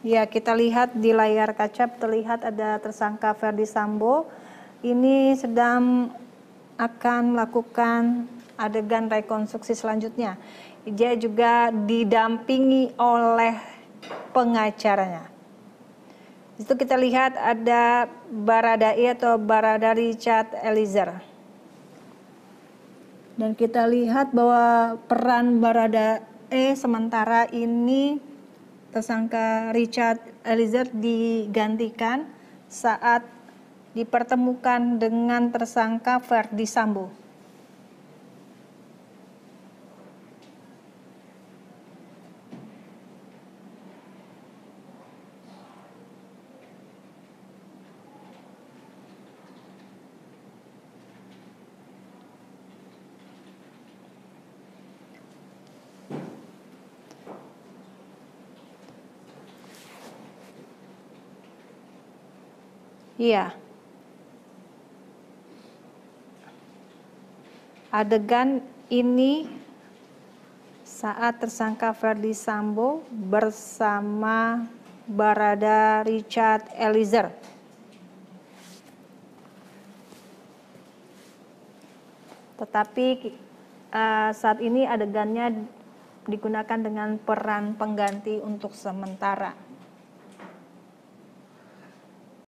Ya, kita lihat di layar kaca terlihat ada tersangka Verdi Sambo. Ini sedang akan melakukan adegan rekonstruksi selanjutnya. Dia juga didampingi oleh pengacaranya. Itu kita lihat ada Baradai atau Barada Richard Eliezer. Dan kita lihat bahwa peran Barada E sementara ini tersangka Richard Eliezer digantikan saat dipertemukan dengan tersangka Verdi Sambo. Iya. Adegan ini saat tersangka Verdi Sambo bersama Barada Richard Eliezer. Tetapi eh, saat ini adegannya digunakan dengan peran pengganti untuk sementara.